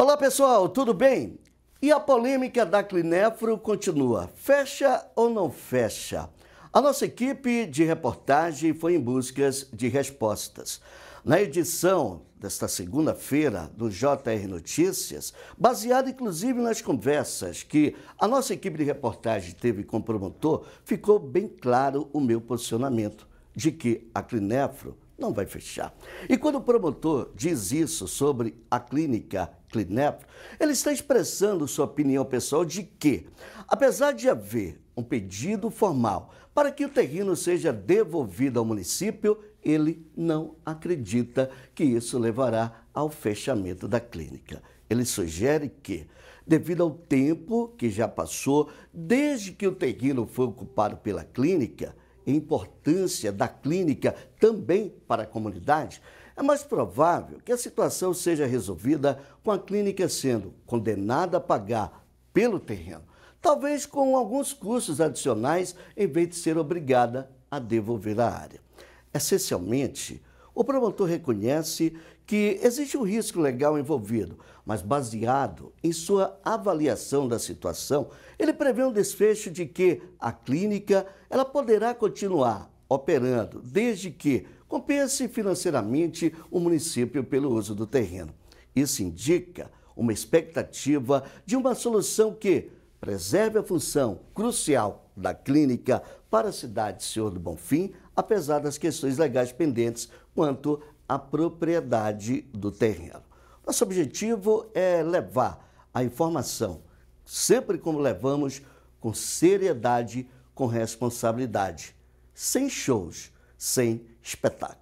Olá pessoal, tudo bem? E a polêmica da Clinefro continua. Fecha ou não fecha? A nossa equipe de reportagem foi em busca de respostas. Na edição desta segunda-feira do JR Notícias, baseada inclusive nas conversas que a nossa equipe de reportagem teve com o promotor, ficou bem claro o meu posicionamento de que a Clinefro não vai fechar. E quando o promotor diz isso sobre a clínica Clinep, ele está expressando sua opinião pessoal de que, apesar de haver um pedido formal para que o terreno seja devolvido ao município, ele não acredita que isso levará ao fechamento da clínica. Ele sugere que, devido ao tempo que já passou desde que o terreno foi ocupado pela clínica, importância da clínica também para a comunidade, é mais provável que a situação seja resolvida com a clínica sendo condenada a pagar pelo terreno, talvez com alguns custos adicionais, em vez de ser obrigada a devolver a área. Essencialmente, o promotor reconhece que existe um risco legal envolvido, mas baseado em sua avaliação da situação, ele prevê um desfecho de que a clínica ela poderá continuar operando desde que compense financeiramente o município pelo uso do terreno. Isso indica uma expectativa de uma solução que preserve a função crucial da clínica para a cidade de Senhor do Bonfim, apesar das questões legais pendentes quanto à propriedade do terreno. Nosso objetivo é levar a informação, sempre como levamos, com seriedade, com responsabilidade, sem shows, sem espetáculo.